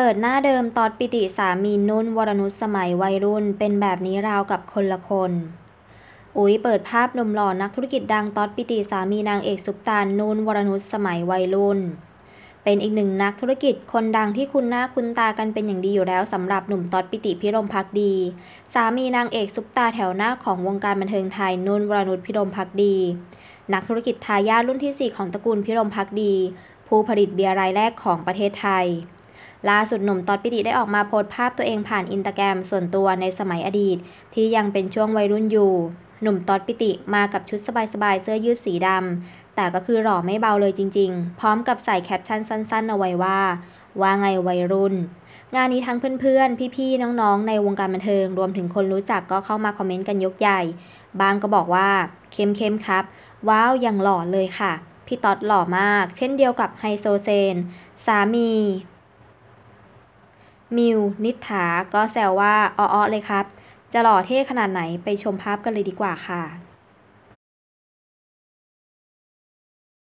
เปิดหน้าเดิมตอดปิติสามีนุ่นวรนุษสมัยวัยรุ่น เป็นแบบนี้ราวกับคนละคน อุ๊ย เปิดภาพหนุ่มหล่อนักธุรกิจดังตอดปิติสามีนางเอกซุปตานุ่นวรนุษสมัยวัยรุ่น เป็นอีกหนึ่งนักธุรกิจคนดังที่คุณหน้าคุณตากันเป็นอย่างดีอยู่แล้วสำหรับหนุ่มตอดปิติพิรมพักดี สามีนางเอกซุปตาแถวหน้าของวงการบันเทิงไทยนุ่นวรนุษพิรมพักดี นักธุรกิจทายาทรุ่นที่ 4 ของตระกูลพิรมพักดี ผู้ผลิตเบียร์รายแรกของประเทศไทยล่าสุดหนุ่มตอดปิติได้ออกมาโพสต์ภาพตัวเองผ่านอินตาแกรมส่วนตัวในสมัยอดีต ที่ยังเป็นช่วงวัยรุ่นอยู่ หนุ่มตอดปิติมากับชุดสบายๆเสื้อยืดสีดำ แต่ก็คือหล่อไม่เบาเลยจริงๆ พร้อมกับใส่แคปชั่นสั้นๆเอาไว้ว่า ว่าไงวัยรุ่น งานนี้ทั้งเพื่อนๆ พี่ๆ น้องๆ ในวงการบันเทิง รวมถึงคนรู้จักก็เข้ามาคอมเมนต์กันยกใหญ่ บางก็บอกว่าเข้มๆครับ ว้าวยังหล่อเลยค่ะ พี่ต๊อดหล่อมาก เช่นเดียวกับไฮโซเซน สามีมิว นิฐาก็แซวว่าอ้อเลยครับ จะหล่อเท่ขนาดไหนไปชมภาพกันเลยดีกว่าค่ะ